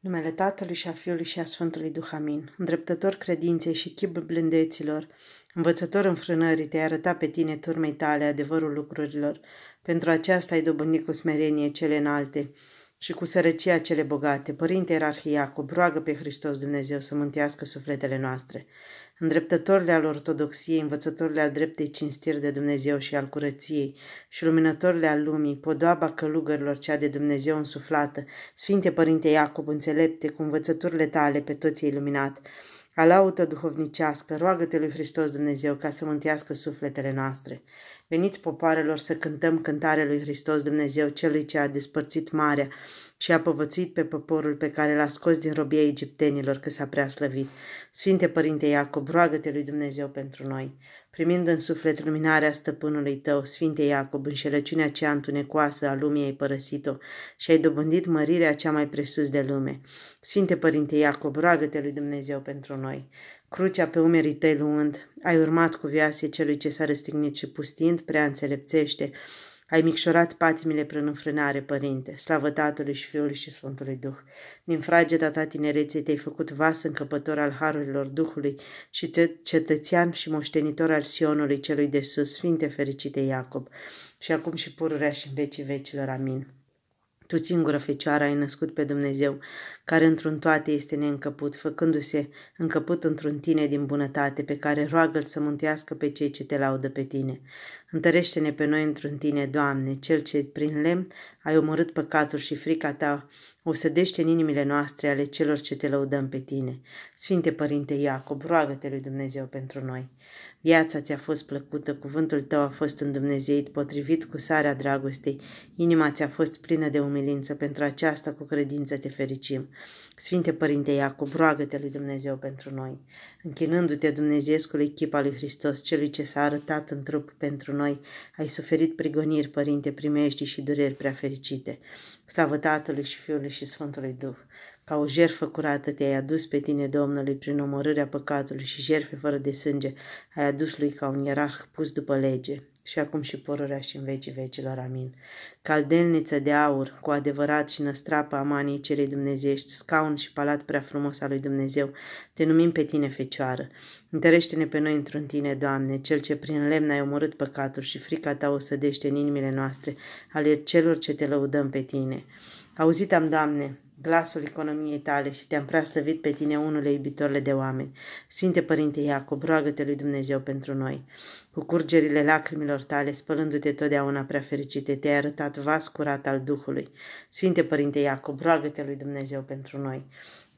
Numele Tatălui și a Fiului și a Sfântului Duh, amin. Îndreptător credinței și chip blândeților, învățător înfrânării, te-ai arătat pe tine turmei tale adevărul lucrurilor. Pentru aceasta ai dobândit cu smerenie cele înalte și cu sărăcia cele bogate, Părinte Ierarhiacu, roagă pe Hristos Dumnezeu să mântească sufletele noastre, îndreptătorile al ortodoxiei, învățătorile al dreptei cinstiri de Dumnezeu și al curăției și luminătorile al lumii, podoaba călugărilor cea de Dumnezeu însuflată, Sfinte Părinte Iacob, înțelepte, cu învățăturile tale pe toți iluminat, iluminat, Alaută duhovnicească, roagă-te lui Hristos Dumnezeu ca să mântuiască sufletele noastre. Veniți popoarelor să cântăm cântarea lui Hristos Dumnezeu, celui ce a despărțit marea și a povățuit pe poporul pe care l-a scos din robia egiptenilor că s-a prea slăvit. Sfinte Părinte Iacob, roagă-te lui Dumnezeu pentru noi primind în suflet luminarea stăpânului tău, Sfinte Iacob, înșelăciunea cea întunecoasă a lumii ai părăsit-o și ai dobândit mărirea cea mai presus de lume. Sfinte Părinte Iacob, roagă-te lui Dumnezeu pentru noi. Crucea pe umerii tăi luând, ai urmat cu viație celui ce s-a răstignit și pustind, prea înțelepțește, ai micșorat patimile prin înfrânare, părinte, slavă Tatălui și Fiului și Sfântului Duh. Din frageda ta tinereței te-ai făcut vas încăpător al harurilor Duhului și te cetățean și moștenitor al Sionului celui de sus, Sfinte fericite Iacob, și acum și pururea și în vecii vecilor. Amin. Tu singură fecioară ai născut pe Dumnezeu, care într-un toate este neîncăput, făcându-se încăput într-un tine din bunătate, pe care roagă-l să mântuiască pe cei ce te laudă pe tine. Întărește-ne pe noi într-un tine, Doamne, cel ce prin lemn ai omorât păcatul și frica ta, o sădește în inimile noastre ale celor ce te lăudăm pe tine. Sfinte Părinte Iacob, roagă-te lui Dumnezeu pentru noi. Viața ți-a fost plăcută, cuvântul tău a fost îndumnezeit, potrivit cu sarea dragostei, inima ți-a fost plină de umilință, pentru aceasta cu credință te fericim. Sfinte Părinte Iacob, roagă-te lui Dumnezeu pentru noi. Închinându-te Dumnezeescul echipa lui Hristos, celui ce s-a arătat în trup pentru noi, noi. Ai suferit prigoniri, Părinte, primești și dureri prea fericite. Slavă Tatălui și Fiului și Sfântului Duh! Ca o jertfă curată te-ai adus pe tine, Domnului, prin omorârea păcatului și jertfe fără de sânge, ai adus lui ca un ierarh pus după lege și acum și pororea și în vecii vecilor. Amin. Caldelniță de aur, cu adevărat și năstrapă a manii celei dumnezeiești, scaun și palat prea frumos al lui Dumnezeu, te numim pe tine, Fecioară. Întărește-ne pe noi într-un tine, Doamne, cel ce prin lemn ai omorât păcatul și frica ta o sădește în inimile noastre, ale celor ce te lăudăm pe tine. Auzit am, Doamne, glasul economiei tale și te-am prea slăvit pe tine, unule iubitorile de oameni. Sfinte Părinte Iacob, roagă-te lui Dumnezeu pentru noi. Cu curgerile lacrimilor tale, spălându-te totdeauna prea fericite, te-ai arătat vas curat al Duhului. Sfinte Părinte Iacob, roagă-te lui Dumnezeu pentru noi.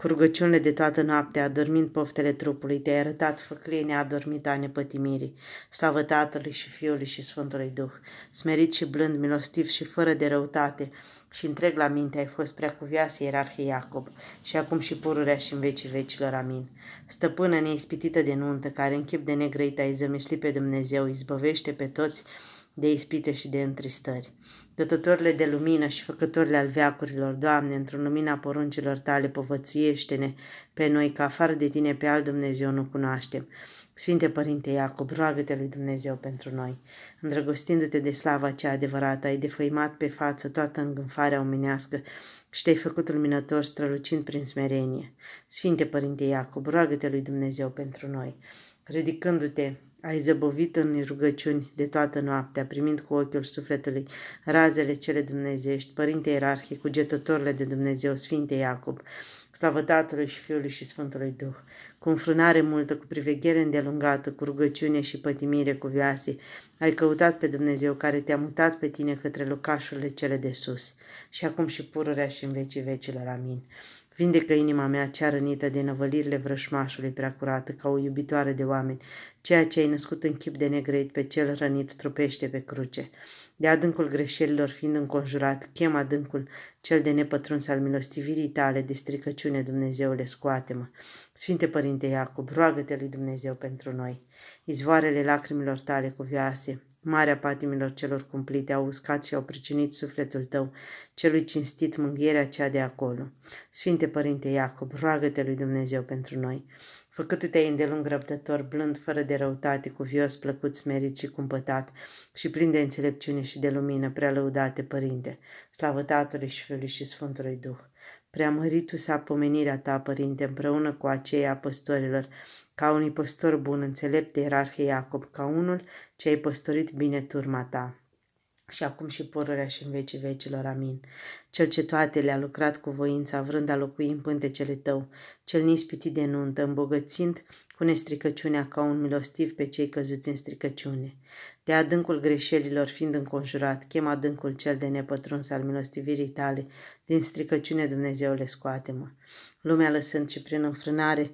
Cu rugăciunile de toată noaptea, adormind poftele trupului, te-ai arătat făclenia adormită a nepătimirii, slavă Tatălui și Fiului și Sfântului Duh, smerit și blând, milostiv și fără de răutate, și întreg la minte ai fost prea cuvioasă ierarhie Iacob, și acum și pururea și în vecii vecilor, amin. Stăpână neispitită de nuntă, care în chip de negrăit ai zămislit pe Dumnezeu, izbăvește pe toți, de ispite și de întristări. Dătătorile de lumină și făcătorile al veacurilor, Doamne, într-o lumina poruncilor tale, povățuiește-ne pe noi, că afară de tine pe alt Dumnezeu nu cunoaștem. Sfinte Părinte Iacob, roagă-te lui Dumnezeu pentru noi. Îndrăgostindu-te de slava cea adevărată, ai defăimat pe față toată îngânfarea omenească și te-ai făcut luminător strălucind prin smerenie. Sfinte Părinte Iacob, roagă-te lui Dumnezeu pentru noi. Ridicându-te ai zăbovit în rugăciuni de toată noaptea, primind cu ochiul sufletului razele cele dumnezeiești, Părinte Ierarhie, cugetătorile de Dumnezeu, Sfinte Iacob, slavă Tatălui și Fiului și Sfântului Duh, cu înfrânare multă, cu priveghere îndelungată, cu rugăciune și pătimire cu viase, ai căutat pe Dumnezeu care te-a mutat pe tine către locașurile cele de sus și acum și pururea și în vecii vecilor. Amin. Vindecă inima mea cea rănită de năvălirile vrășmașului curată, ca o iubitoare de oameni, ceea ce ai născut în chip de negreit pe cel rănit trupește pe cruce. De adâncul greșelilor fiind înconjurat, chem adâncul cel de nepătruns al milostivirii tale de stricăciune, Dumnezeule, scoate-mă. Sfinte Părinte Iacob, roagă-te lui Dumnezeu pentru noi. Izvoarele lacrimilor tale cuvioase, marea patimilor celor cumplite au uscat și au pricinit sufletul tău, celui cinstit mânghierea cea de acolo. Sfinte Părinte Iacob, roagă-te lui Dumnezeu pentru noi. Făcându-te îndelung răbdător, blând, fără de răutate, cuvios, plăcut, smerit și cumpătat și plin de înțelepciune și de lumină, prea lăudate, Părinte, slavă Tatălui și Fiului și Sfântului Duh. Preamăritu sa pomenirea ta, Părinte, împreună cu aceia păstorilor, ca unui păstor bun, înțelept de ierarhie Iacob, ca unul ce ai păstorit bine turma ta și acum și pururea și în vecii vecilor. Amin. Cel ce toate le-a lucrat cu voința, vrând a locui în pântecele tău, cel nispitit de nuntă, îmbogățind cu nestricăciunea ca un milostiv pe cei căzuți în stricăciune. De adâncul greșelilor fiind înconjurat, chem adâncul cel de nepătruns al milostivirii tale, din stricăciune le scoate-mă. Lumea lăsând și prin înfrânare,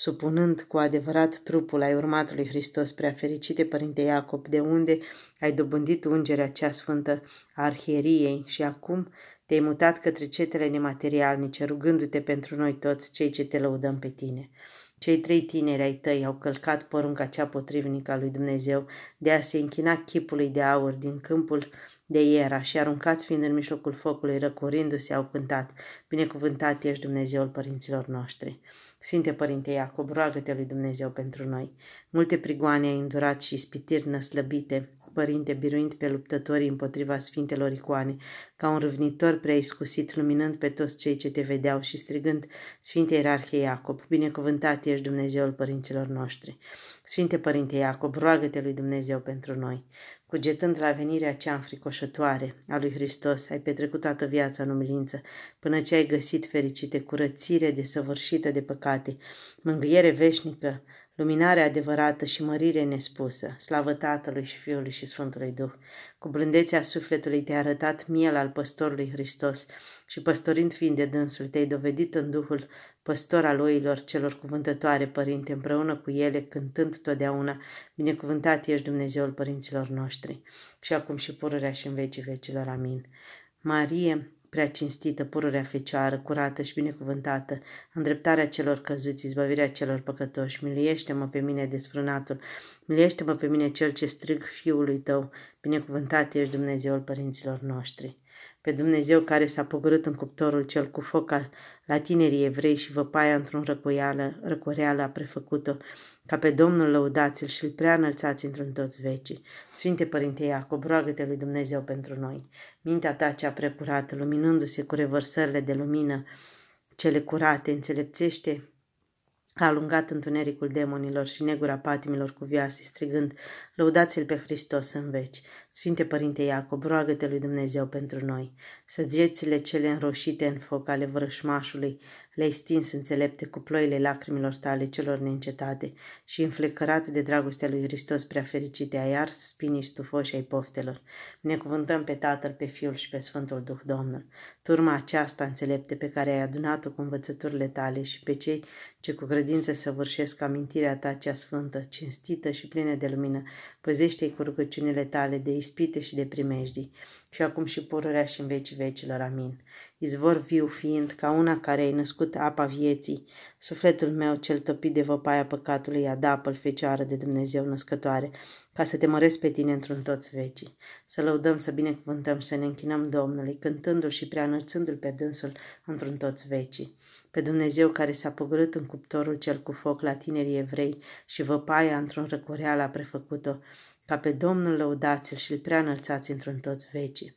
supunând cu adevărat trupul ai urmat lui Hristos, prea fericite Părinte Iacob, de unde ai dobândit ungerea cea sfântă a arhieriei și acum te-ai mutat către cetele nematerialnice, rugându-te pentru noi toți cei ce te lăudăm pe tine. Cei trei tineri ai tăi au călcat porunca cea potrivnică a lui Dumnezeu de a se închina chipului de aur din câmpul de Iera și aruncați fiind în mijlocul focului, răcurindu se au cântat, Binecuvântat ești Dumnezeul părinților noștri. Sfinte Părinte Iacob, roagă-te lui Dumnezeu pentru noi. Multe prigoane ai îndurat și ispitiri năslăbite, părinte, biruind pe luptătorii împotriva sfintelor icoane, ca un râvnitor prea iscusit, luminând pe toți cei ce te vedeau și strigând, Sfinte Ierarhie Iacob, binecuvântat ești Dumnezeul părinților noștri. Sfinte Părinte Iacob, roagă-te lui Dumnezeu pentru noi. Cugetând la venirea cea înfricoșătoare a lui Hristos, ai petrecut toată viața în umilință, până ce ai găsit fericite curățire desăvârșită de păcate, mângâiere veșnică, luminare adevărată și mărire nespusă, slavă Tatălui și Fiului și Sfântului Duh. Cu blândețea sufletului te-a arătat miel al păstorului Hristos și păstorind fiind de dânsul te-ai dovedit în Duhul păstor al oilor celor cuvântătoare, Părinte, împreună cu ele, cântând totdeauna, binecuvântat ești Dumnezeul părinților noștri și acum și pururea și în vecii vecilor. Amin. Marie, prea cinstită, pururea fecioară, curată și binecuvântată, îndreptarea celor căzuți, izbăvirea celor păcătoși, miliește-mă pe mine desfrânatul, miliește-mă pe mine cel ce strig fiului tău, binecuvântat ești Dumnezeul părinților noștri pe Dumnezeu care s-a pogorât în cuptorul cel cu foc la tinerii evrei și văpaia într-un răcoială, răcoreală a prefăcut-o, ca pe Domnul lăudați-l și îl prea înălțați într-un toți vecii. Sfinte Părinte Iacob, roagă lui Dumnezeu pentru noi. Mintea ta cea precurată, luminându-se cu revărsările de lumină, cele curate, înțelepțește a alungat întunericul demonilor și negura patimilor cu viase, strigând, lăudați-l pe Hristos în veci. Sfinte Părinte Iacob, roagă-te lui Dumnezeu pentru noi, să zgețile cele înroșite în foc ale vrășmașului le-ai stins înțelepte cu ploile lacrimilor tale celor neîncetate și înflecărat de dragostea lui Hristos prea fericite ai ars spinii stufoși ai poftelor. cuvântăm pe Tatăl, pe Fiul și pe Sfântul Duh Domnul. Turma aceasta înțelepte pe care ai adunat-o cu învățăturile tale și pe cei ce cu credință săvârșesc amintirea ta cea sfântă, cinstită și plină de lumină, păzește-i cu rugăciunile tale de ispite și de primejdii, și acum și pururea și în vecii vecilor. Amin. Izvor viu fiind, ca una care ai născut apa vieții, sufletul meu cel tăpit de văpaia păcatului, adapă-l, fecioară de Dumnezeu născătoare, ca să te măresc pe tine într-un toți vecii. Să lăudăm, să binecuvântăm, să ne închinăm Domnului, cântându-L și preanărțându l pe dânsul într-un toți vecii. Pe Dumnezeu care s-a pogorât în cuptorul cel cu foc la tinerii evrei și văpaia într-un răcoreal a prefăcut-o, ca pe Domnul lăudați-l și îl prea înălțați într-un toți vecii.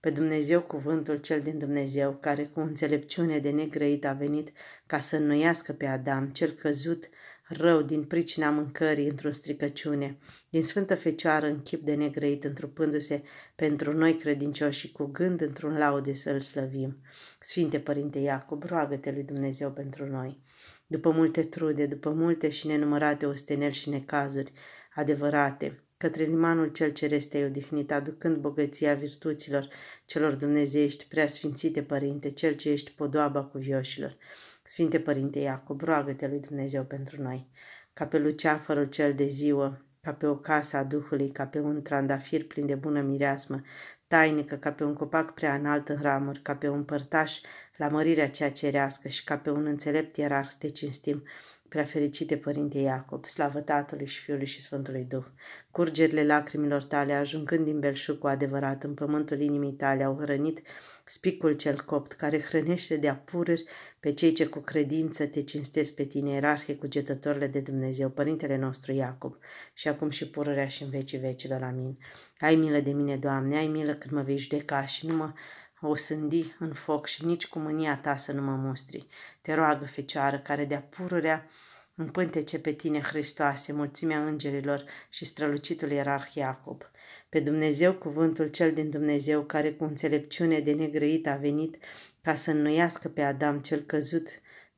Pe Dumnezeu cuvântul cel din Dumnezeu, care cu înțelepciune de negrăit a venit ca să înnoiască pe Adam, cel căzut, rău din pricina mâncării într-o stricăciune, din Sfântă Fecioară în chip de negrăit, întrupându-se pentru noi credincioși cu gând într-un laude să îl slăvim. Sfinte Părinte Iacob, roagă-te lui Dumnezeu pentru noi. După multe trude, după multe și nenumărate osteneli și necazuri adevărate, către limanul cel ceresc te-ai odihnit, aducând bogăția virtuților celor dumnezeiești, prea sfințite Părinte, cel ce ești podoaba cuvioșilor. Sfinte Părinte Iacob, roagă-te lui Dumnezeu pentru noi, ca pe luceafărul cel de ziua, ca pe o casă a Duhului, ca pe un trandafir plin de bună mireasmă, tainică, ca pe un copac prea înalt în ramuri, ca pe un părtaș la mărirea cea cerească și ca pe un înțelept ierarh te cinstim, Prea fericite, Părinte Iacob, slavă Tatălui și Fiului și Sfântului Duh! Curgerile lacrimilor tale, ajungând din belșug cu adevărat în pământul inimii tale, au hrănit spicul cel copt, care hrănește de apururi pe cei ce cu credință te cinstesc pe tine, ierarhie cugetătorile de Dumnezeu, Părintele nostru Iacob, și acum și pururea și în vecii vecilor. Amin. Ai milă de mine, Doamne, ai milă când mă vei judeca și nu mă o sândi în foc și nici cu mânia ta să nu mă mustri. Te roagă, Fecioară, care de-a pururea împântece pe tine, Hristoase, mulțimea îngerilor și strălucitul ierarh Iacob. Pe Dumnezeu cuvântul cel din Dumnezeu, care cu înțelepciune de negrăit a venit ca să înnuiască pe Adam cel căzut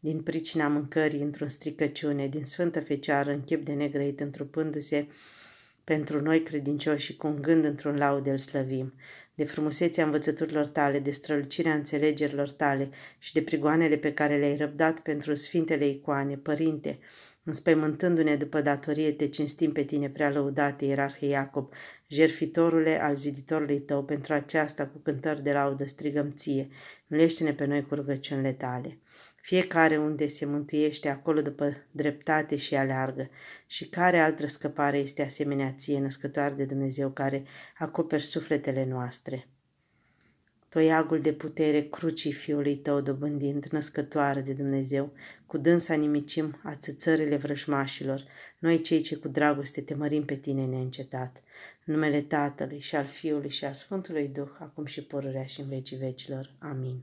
din pricina mâncării într-o stricăciune, din Sfântă Fecioară în chip de negrăit întrupându-se, pentru noi credincioși cu un gând într-un laud îl slăvim, de frumusețea învățăturilor tale, de strălucirea înțelegerilor tale și de prigoanele pe care le-ai răbdat pentru sfintele icoane, părinte, înspăimântându-ne după datorie, te cinstim pe tine, prea lăudate, Ierarhie Iacob, jerfitorule al ziditorului tău, pentru aceasta cu cântări de laudă strigăm ție, milește-ne pe noi cu rugăciunile tale fiecare unde se mântuiește acolo după dreptate și aleargă, și care altă scăpare este asemenea ție, născătoare de Dumnezeu, care acoperi sufletele noastre. Toiagul de putere crucii fiului tău dobândind, născătoare de Dumnezeu, cu dânsa nimicim ațățările vrăjmașilor, noi cei ce cu dragoste te mărim pe tine neîncetat. În numele Tatălui și al Fiului și al Sfântului Duh, acum și pururea și în vecii vecilor. Amin.